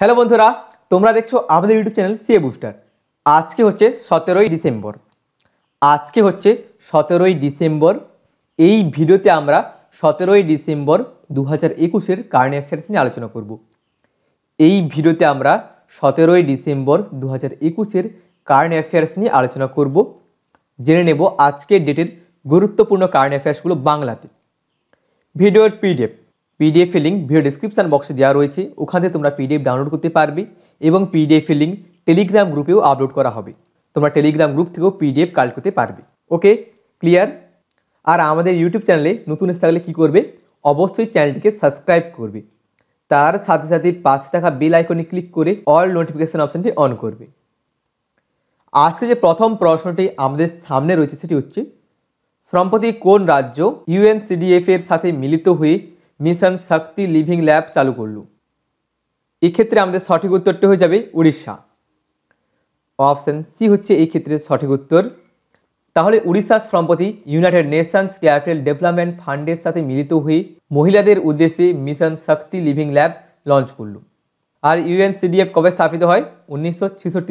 hello বন্ধুরা তোমরা দেখছো আমাদের ইউটিউব চ্যানেল সিএ বুস্টার আজকে হচ্ছে সতেরোই ডিসেম্বর আজকে হচ্ছে সতেরোই ডিসেম্বর এই ভিডিওতে আমরা সতেরোই ডিসেম্বর দু হাজার একুশের কারেন্ট অ্যাফেয়ার্স নিয়ে আলোচনা করব এই ভিডিওতে আমরা সতেরোই ডিসেম্বর দু হাজার একুশের কারেন্ট অ্যাফেয়ার্স নিয়ে আলোচনা করব জেনে নেব আজকের ডেটের গুরুত্বপূর্ণ কারেন্ট অ্যাফেয়ার্সগুলো বাংলাতে ভিডিওর পিডিএফ পিডিএফের লিঙ্ক ভিডিও ডিসক্রিপশান বক্সে দেওয়া রয়েছে ওখান থেকে তোমরা পিডিএফ ডাউনলোড করতে পারবে এবং পিডিএফের লিঙ্ক টেলিগ্রাম গ্রুপেও আপলোড করা হবে তোমরা টেলিগ্রাম গ্রুপ থেকেও পিডিএফ কালেক্ট করতে পারবে ওকে ক্লিয়ার আর আমাদের ইউটিউব চ্যানেলে নতুন এসে থাকলে কী করবে অবশ্যই চ্যানেলটিকে সাবস্ক্রাইব করবে তার সাথে সাথে পাশে থাকা বেল আইকনে ক্লিক করে অল নোটিফিকেশান অপশানটি অন করবে আজকে যে প্রথম প্রশ্নটি আমাদের সামনে রয়েছে সেটি হচ্ছে সম্প্রতি কোন রাজ্য ইউএনসিডিএফ এর সাথে মিলিত হয়ে মিশন শক্তি লিভিং ল্যাব চালু করল এক্ষেত্রে আমাদের সঠিক উত্তরটি হয়ে যাবে উড়িষ্যা অপশান সি হচ্ছে এই ক্ষেত্রে সঠিক উত্তর তাহলে উড়িষ্যার সম্প্রতি ইউনাইটেড নেশনস ক্যাপিটাল ডেভেলপমেন্ট ফান্ডের সাথে মিলিত হয়ে মহিলাদের উদ্দেশ্যে mission Shakti living lab launch করল আর ইউএনসিডিএফ কবে স্থাপিত হয় উনিশশো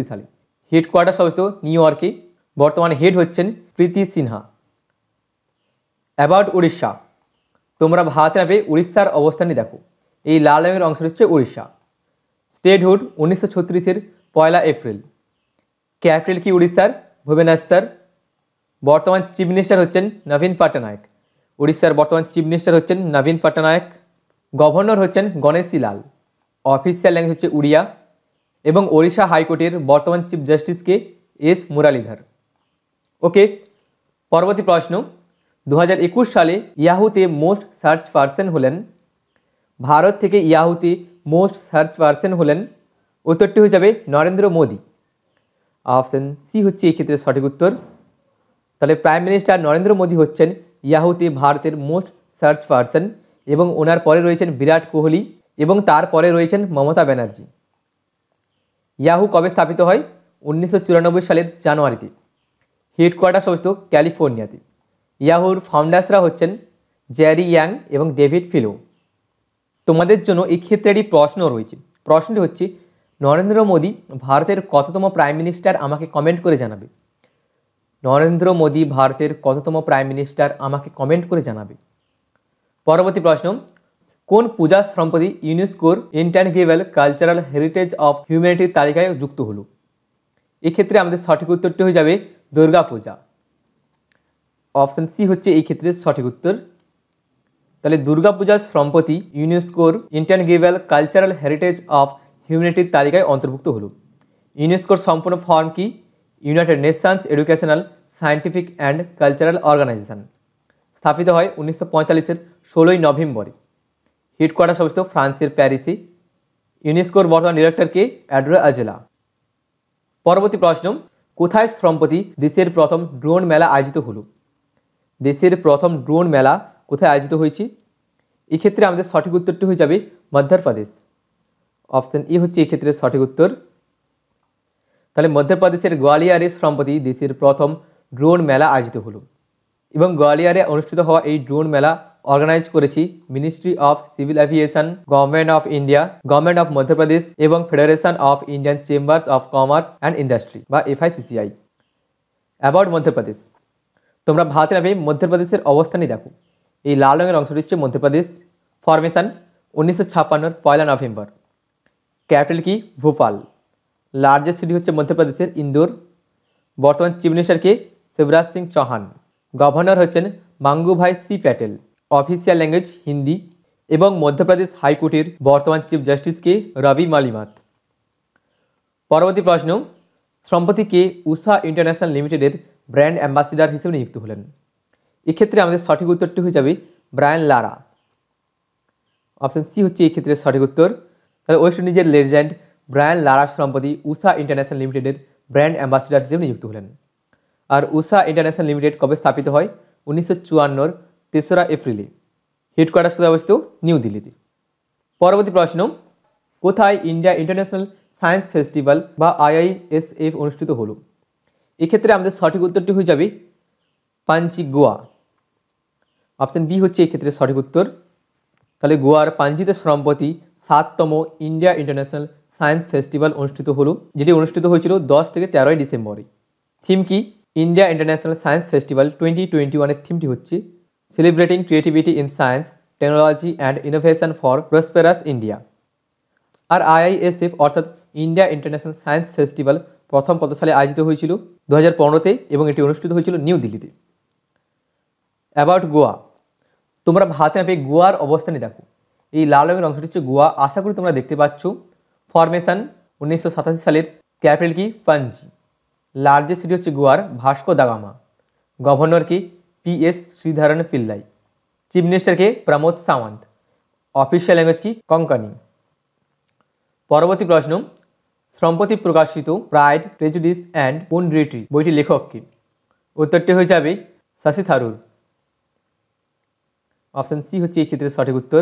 সালে হেডকোয়ার্টার সমস্ত নিউ ইয়র্কে বর্তমানে হেড হচ্ছেন প্রীতি সিনহা অ্যাবাউট উড়িষ্যা তোমরা ভারতে না উড়িষ্যার অবস্থানই দেখো এই লাল রঙের অংশ হচ্ছে উড়িষ্যা স্টেটহুড উনিশশো ছত্রিশের পয়লা এপ্রিল ক্যাপিটাল কি উড়িষ্যার ভুবনেশ্বর বর্তমান চিফ মিনিস্টার হচ্ছেন নবীন পাটনায়ক উড়িষ্যার বর্তমান চিফ মিনিস্টার হচ্ছেন নবীন পাটনায়ক গভর্নর হচ্ছেন গণেশী লাল অফিসিয়াল ল্যাঙ্গুয়েজ হচ্ছে উড়িয়া এবং ওড়িশা হাইকোর্টের বর্তমান চিফ জাস্টিস কে এস মুরালিধর ওকে পরবর্তী প্রশ্ন দু সালে ইয়াহুতে মোস্ট সার্চ পার্সন হলেন ভারত থেকে ইয়াহুতে মোস্ট সার্চ পার্সন হলেন উত্তরটি হয়ে যাবে নরেন্দ্র মোদী অপশান সি হচ্ছে এই ক্ষেত্রে সঠিক উত্তর তাহলে প্রাইম মিনিস্টার নরেন্দ্র মোদী হচ্ছেন ইয়াহুতে ভারতের মোস্ট সার্চ পার্সন এবং ওনার পরে রয়েছেন বিরাট কোহলি এবং তারপরে রয়েছেন মমতা ব্যানার্জি ইয়াহু কবে স্থাপিত হয় উনিশশো সালের জানুয়ারিতে হেডকোয়ার্টার অবস্থিত ক্যালিফোর্নিয়াতে ইয়াহুর ফাউন্ডার্সরা হচ্ছেন জ্যারি ইয়াং এবং ডেভিড ফিলো তোমাদের জন্য এই ক্ষেত্রে একটি প্রশ্ন রয়েছে প্রশ্নটি হচ্ছে নরেন্দ্র মোদী ভারতের কততম প্রাইম মিনিস্টার আমাকে কমেন্ট করে জানাবে নরেন্দ্র মোদী ভারতের কততম প্রাইম মিনিস্টার আমাকে কমেন্ট করে জানাবে পরবর্তী প্রশ্ন কোন পূজা সম্প্রতি ইউনেস্কোর ইন্টারগ্রিভেল কালচারাল হেরিটেজ অফ হিউম্যানিটির তালিকায় যুক্ত হলো এক্ষেত্রে আমাদের সঠিক উত্তরটি হয়ে যাবে দুর্গা পূজা অপশান সি হচ্ছে এই ক্ষেত্রে সঠিক উত্তর তাহলে দুর্গাপূজার সম্প্রতি ইউনেস্কোর গেবেল কালচারাল হেরিটেজ অফ হিউম্যানিটির তালিকায় অন্তর্ভুক্ত হলো ইউনেস্কোর সম্পূর্ণ ফর্ম কি United Nations Educational Scientific and Cultural Organization স্থাপিত হয় উনিশশো পঁয়তাল্লিশের ষোলোই নভেম্বরে হেডকোয়ার্টার অবস্থিত ফ্রান্সের প্যারিসে ইউনেস্কোর বর্তমান ডিরেক্টরকে অ্যাড্রো আজেলা পরবর্তী প্রশ্ন কোথায় সম্প্রতি দেশের প্রথম ড্রোন মেলা আয়োজিত হলো দেশের প্রথম ড্রোন মেলা কোথায় আয়োজিত হয়েছে এক্ষেত্রে আমাদের সঠিক উত্তরটি হয়ে যাবে মধ্যপ্রদেশ অপশান ই হচ্ছে এক্ষেত্রে সঠিক উত্তর তাহলে মধ্যপ্রদেশের গোয়ালিয়ারে সম্প্রতি দেশের প্রথম ড্রোন মেলা আয়োজিত হলো এবং গোয়ালিয়ারে অনুষ্ঠিত হওয়া এই ড্রোন মেলা অর্গানাইজ করেছি ministry of civil aviation government of India government of Madhya Pradesh এবং federation of Indian chambers of commerce and industry বা এফআইসিসিআই অ্যাবাউট মধ্যপ্রদেশ তোমরা ভারতে নামে মধ্যপ্রদেশের অবস্থানই দেখো এই লাল রঙের অংশটি হচ্ছে মধ্যপ্রদেশ ফরমেশন উনিশশো ছাপ্পান্নর পয়লা নভেম্বর ক্যাপিটাল কি ভোপাল লার্জেস্ট সিটি হচ্ছে মধ্যপ্রদেশের ইন্দোর বর্তমান চিফ মিনিস্টার কে শিবরাজ সিং চৌহান গভর্নর হচ্ছেন Mangubhai C Patel official language Hindi এবং মধ্যপ্রদেশ হাইকোর্টের বর্তমান চিফ জাস্টিস কে রবি মালিমাত পরবর্তী প্রশ্ন সম্প্রতি কে উষা ইন্টারন্যাশনাল লিমিটেডের ব্র্যান্ড অ্যাম্বাসিডার হিসেবে নিযুক্ত হলেন এক্ষেত্রে আমাদের সঠিক উত্তরটি হয়ে যাবে ব্রায়ান লারা অপশান সি হচ্ছে এই ক্ষেত্রে সঠিক উত্তর তাহলে ওয়েস্ট ইন্ডিজের লেজেন্ড ব্রায়ান লারা সম্পত্তি উষা ইন্টারন্যাশনাল লিমিটেডের ব্র্যান্ড অ্যাম্বাসিডার হিসেবে নিযুক্ত হলেন আর উষা ইন্টারন্যাশনাল লিমিটেড কবে স্থাপিত হয় উনিশশো চুয়ান্নর তেসরা এপ্রিলে হেডকোয়ার্টার কোথায় অবস্থিত নিউ দিল্লিতে পরবর্তী প্রশ্ন কোথায় ইন্ডিয়া ইন্টারন্যাশনাল সায়েন্স ফেস্টিভ্যাল বা আইআইএসএফ অনুষ্ঠিত হলো এক্ষেত্রে আমাদের সঠিক উত্তরটি হয়ে যাবে পাঞ্চি গোয়া অপশান বি হচ্ছে এক্ষেত্রে সঠিক উত্তর তাহলে গোয়ার পাঞ্জিতে সম্প্রতি সাততম ইন্ডিয়া ইন্টারন্যাশনাল সায়েন্স ফেস্টিভ্যাল অনুষ্ঠিত হলো যেটি অনুষ্ঠিত হয়েছিল দশ থেকে তেরোই ডিসেম্বরে থিম কি India international science festival twenty twenty ওয়ানের থিমটি হচ্ছে celebrating creativity in science technology and innovation for prosperous India আর আইআইএসএফ অর্থাৎ ইন্ডিয়া ইন্টারন্যাশনাল সায়েন্স ফেস্টিভ্যাল প্রথম কত সালে আয়োজিত হয়েছিল দু হাজার পনেরোতে এবং এটি অনুষ্ঠিত হয়েছিল নিউ দিল্লিতে অ্যাবাউট গোয়া তোমরা হাতে না গোয়ার অবস্থানে দেখো এই লাল রঙের অংশটি হচ্ছে গোয়া আশা করি তোমরা দেখতে পাচ্ছ ফরমেশন উনিশশো সালের ক্যাপিটাল কি পাঞ্জি লার্জেস্ট সিটি হচ্ছে গোয়ার ভাস্কো দাগামা গভর্নর কি P S Sreedharan Pillai chief minister কে প্রমোদ সাওয়ান্ত অফিসিয়াল ল্যাঙ্গুয়েজ কি কঙ্কানি পরবর্তী প্রশ্ন সম্প্রতি প্রকাশিত প্রাইড প্রেজুডিস অ্যান্ড পোন্ড্রিটি বইটি লেখক কি উত্তরটি হয়ে যাবে শশী থারুর অপশান সি হচ্ছে এই ক্ষেত্রে সঠিক উত্তর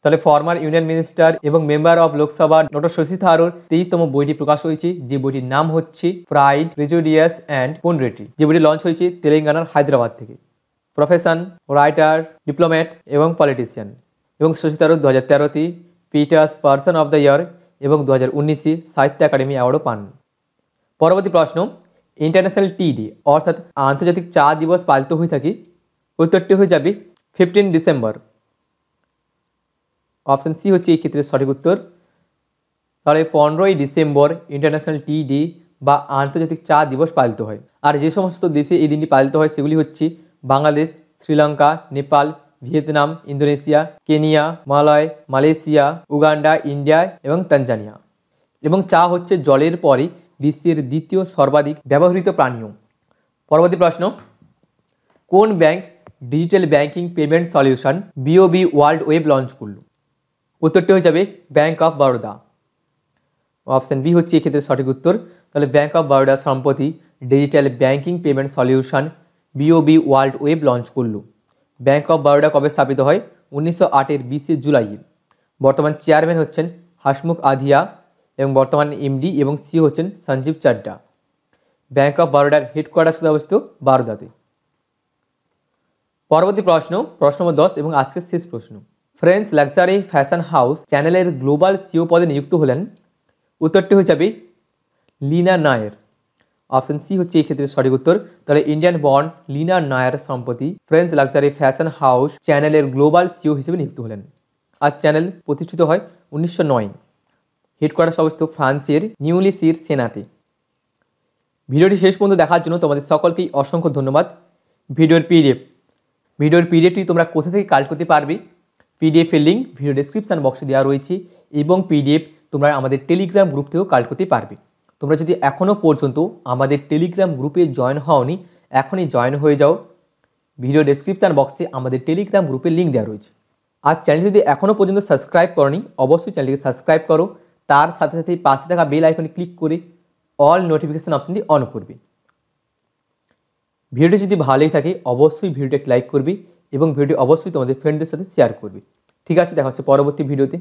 তাহলে ফর্মার ইউনিয়ন মিনিস্টার এবং member of Lok Sabha doctor Shashi Tharoor তেইশতম বইটি প্রকাশ হয়েছে যে বইটির নাম হচ্ছে প্রাইড প্রেজুডিয়াস অ্যান্ড পোন্ড্রিটি যে বইটি লঞ্চ হয়েছে তেলেঙ্গানার হায়দ্রাবাদ থেকে প্রফেশন রাইটার ডিপ্লোম্যাট এবং পলিটিশিয়ান এবং শশী থারুর দু হাজার তেরোতে PETA's person of the year এবং দু হাজার উনিশে সাহিত্য একাডেমি অ্যাওয়ার্ডও পান পরবর্তী প্রশ্ন ইন্টারন্যাশনাল টি ডে অর্থাৎ আন্তর্জাতিক চা দিবস পালিত হয়ে থাকি উত্তরটি হয়ে যাবে ফিফটিন ডিসেম্বর অপশান সি হচ্ছে এই ক্ষেত্রে সঠিক উত্তর তাহলে পনেরোই ডিসেম্বর ইন্টারন্যাশনাল টি ডে বা আন্তর্জাতিক চা দিবস পালিত হয় আর যে সমস্ত দেশে এই দিনটি পালিত হয় সেগুলি হচ্ছে Bangladesh Sri Lanka Nepal Vietnam Indonesia Kenya মালয় মালয়েশিয়া উগান্ডা ইন্ডিয়া এবং তানজানিয়া এবং চা হচ্ছে জলের পরে বিশ্বের দ্বিতীয় সর্বাধিক ব্যবহৃত প্রাণীয় পরবর্তী প্রশ্ন কোন bank digital banking payment solution BOB world web launch করল উত্তরটি হয়ে যাবে bank of Baroda option B হচ্ছে এক্ষেত্রে সঠিক উত্তর তাহলে ব্যাংক অফ বরোদা সম্প্রতি digital banking payment solution BOB world web launch করলো ব্যাঙ্ক অফ বারোডা কবে স্থাপিত হয় উনিশশো আটের বিশে জুলাই বর্তমান চেয়ারম্যান হচ্ছেন হাসমুখ আধিয়া এবং বর্তমান এমডি এবং সিও হচ্ছেন সঞ্জীব চাড্ডা ব্যাঙ্ক অফ বরোডার হেডকোয়ার্টার শুধু অবস্থিত বারোদাতে পরবর্তী প্রশ্ন প্রশ্ন নম্বর দশ এবং আজকের শেষ প্রশ্ন ফ্রেন্স লাক্সারি ফ্যাশন হাউস চ্যানেলের গ্লোবাল সিও পদে নিযুক্ত হলেন উত্তরটি হয়ে যাবে লিনা নায়ের অপশন সি হচ্ছে এই ক্ষেত্রে সঠিক উত্তর তাহলে ইন্ডিয়ান বন্ড লিনা নায়ার সম্পত্তি ফ্রেঞ্চ লাক্সারি ফ্যাশন হাউস চ্যানেলের গ্লোবাল সিও হিসেবে নিযুক্ত হলেন আর চ্যানেল প্রতিষ্ঠিত হয় উনিশশো নয় হেডকোয়ার্টার অবস্থিত ফ্রান্সের নিউলিসির সেনাতে ভিডিওটি শেষ পর্যন্ত দেখার জন্য তোমাদের সকলকেই অসংখ্য ধন্যবাদ ভিডিওর পিডিএফ ভিডিওর পিডিএফটি তোমরা কোথা থেকে কালেক্ট করতে পারবে পিডিএফের লিঙ্ক ভিডিও ডিসক্রিপশান বক্সে দেওয়া রয়েছে এবং পিডিএফ তোমরা আমাদের টেলিগ্রাম গ্রুপ থেকেও কালেক্ট করতে পারবে তোমরা যদি এখনও পর্যন্ত আমাদের টেলিগ্রাম গ্রুপে জয়েন হওনি এখনই জয়েন হয়ে যাও ভিডিও ডেসক্রিপশান বক্সে আমাদের টেলিগ্রাম গ্রুপের লিঙ্ক দেওয়া রয়েছে আর চ্যানেল যদি এখনও পর্যন্ত সাবস্ক্রাইব করনি অবশ্যই চ্যানেলটিকে সাবস্ক্রাইব করো তার সাথে সাথে পাশে থাকা বেল আইকনে ক্লিক করে অল নোটিফিকেশান অপশানটি অন করবে ভিডিওটি যদি ভালোই থাকে অবশ্যই ভিডিওটি লাইক করবে এবং ভিডিও অবশ্যই তোমাদের ফ্রেন্ডদের সাথে শেয়ার করবে ঠিক আছে দেখা হচ্ছে পরবর্তী ভিডিওতে